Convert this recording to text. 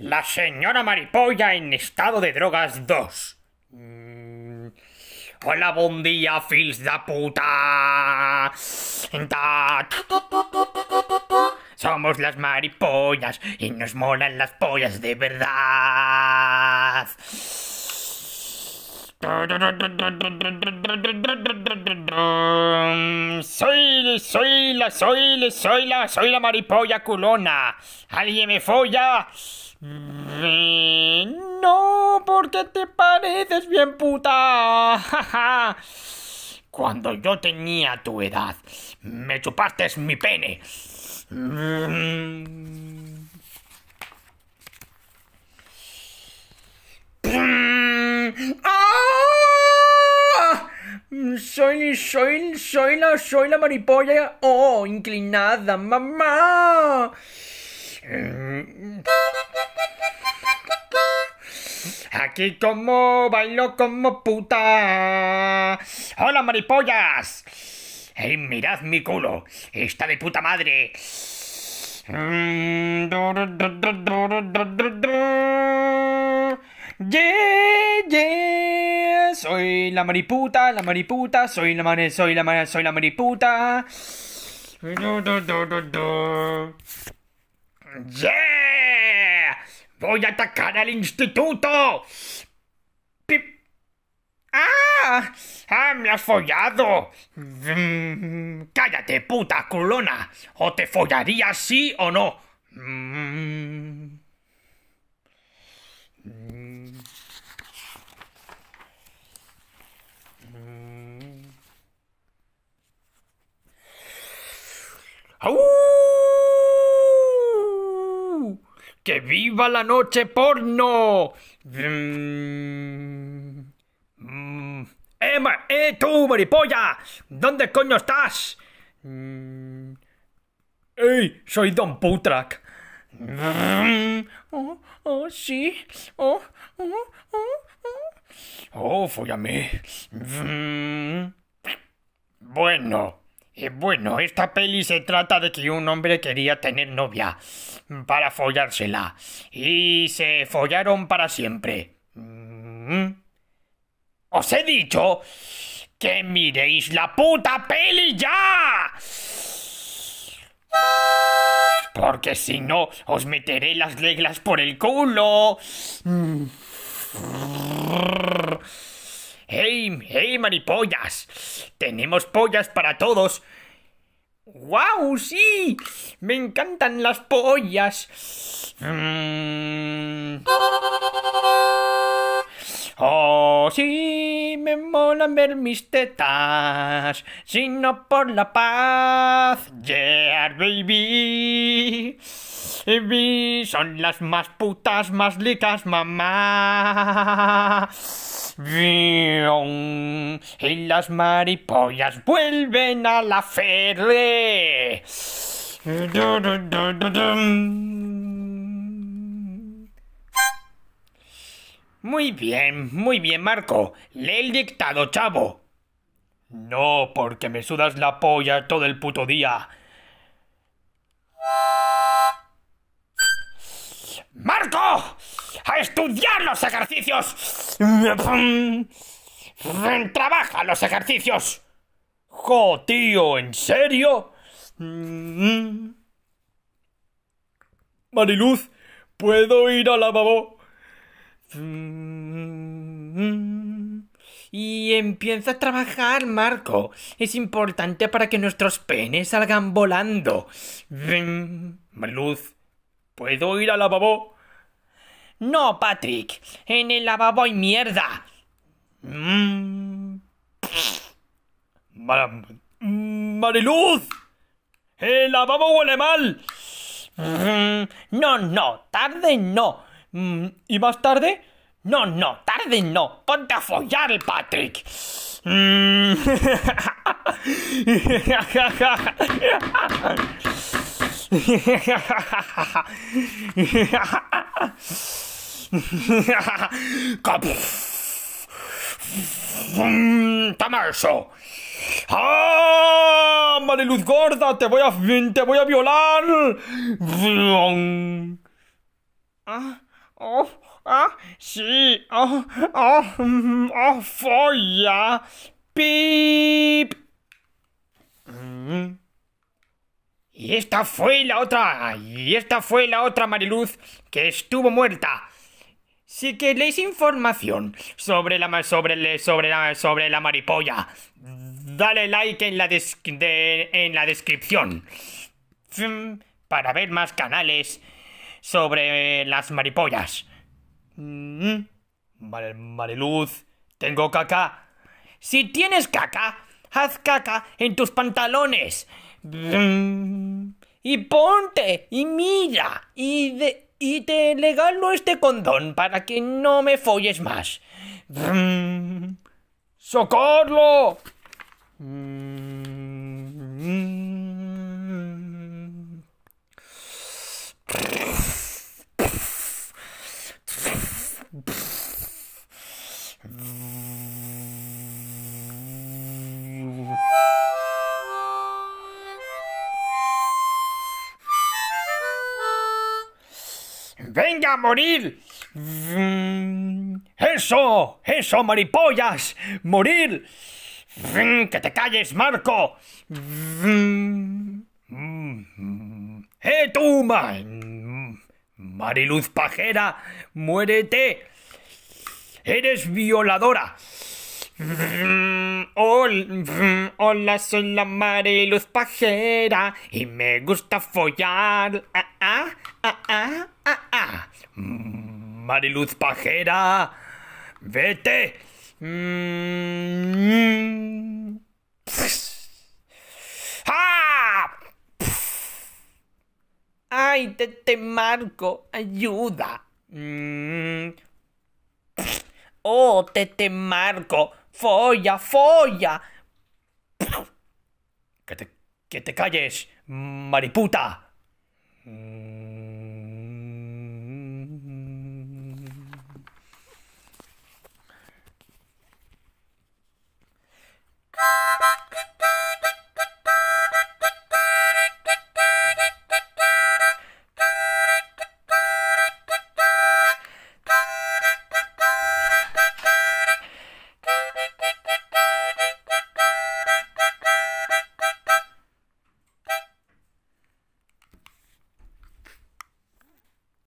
La señora Maripolla en estado de drogas 2. Mm. Hola, buen día, fils da puta. Somos las maripollas y nos molan las pollas de verdad. Soy soy la, soy la, soy la, soy la maripolla culona. ¿Alguien me folla? Mm, no, porque te pareces bien puta. Cuando yo tenía tu edad, me chupaste mi pene. Mm. Mm. ¡Ah! Mm, soy, soy, soy la, soy la maripolla. Oh, inclinada, mamá. Aquí como bailo como puta. Hola maripollas. Hey, mirad mi culo. Está de puta madre. Mm, Yeah, yeah. Soy la mariputa, la mariputa, soy la mariputa, soy la mariputa soy la mariputa. Do, Voy a atacar al instituto. Pip. ¡Ah! ¡Ah, me has follado! cállate, puta culona. O te follaría sí o no. Mm. Mm. ¡Que viva la noche porno! Mm. Mm. Emma, ¡Eh, tú, maripolla! ¿Dónde coño estás? ¡Ey! Soy Don Putrak. Oh, oh, sí. Oh, oh, oh, oh. Oh, Bueno. Eh, bueno, esta peli se trata de que un hombre quería tener novia para follársela. Y se follaron para siempre. Mm. Os he dicho que miréis la puta peli ya. Porque si no, os meteré las reglas por el culo. ¡Hey, hey, maripollas! Tenemos pollas para todos. ¡Wow, sí! Me encantan las pollas. Mm. Oh, sí, me mola ver mis tetas, sino por la paz. Yeah, baby. baby. Son las más putas, más licas, mamá. Y las maripollas vuelven a la ferre. Muy bien, muy bien, Marco. Lee el dictado, chavo. No, porque me sudas la polla todo el puto día. ¡Marco! ¡A estudiar los ejercicios! ¡Trabaja los ejercicios! ¡Jo, tío! ¿En serio? Mm. Mariluz, ¿puedo ir al lavabo? Mm, mm, mm. Y empieza a trabajar, Marco. Es importante para que nuestros penes salgan volando. Luz, ¿puedo ir al lavabo? No, Patrick. En el lavabo hay mierda. Mariluz. El lavabo huele mal. No, no, tarde no. Mm, ¿Y más tarde? No, no, tarde no. Ponte a follar Patrick. Mm. Toma eso. ¡Ah! Mariluz gorda, te voy a te voy a violar. Ah. Oh, ah, sí, oh, oh, oh, folla. Pip. Mm. Y esta fue la otra, y esta fue la otra Mariluz que estuvo muerta. Si queréis información sobre la sobre sobre la sobre la maripolla, dale like en la en la descripción para ver más canales sobre las maripollas. Mm, vale, Mariluz, tengo caca. Si tienes caca, haz caca en tus pantalones. Mm, y ponte, y mira, y, de, y te regalo este condón para que no me folles más. Mm, ¡Socorro! ¡Venga a morir! Mm, ¡Eso! ¡Eso, maripollas! ¡Morir! Mm, ¡Que te calles, Marco! Mm, ¡Eh, tú, Mariluz Pajera! ¡Muérete! ¡Eres violadora! Hola, soy la Mariluz Pajera y me gusta follar. Ah, ah, ah, ah, Mariluz Pajera, vete. Ay, te, te marco, ayuda. Oh, te, te marco folla, folla. Que te, que te calles, mariputa.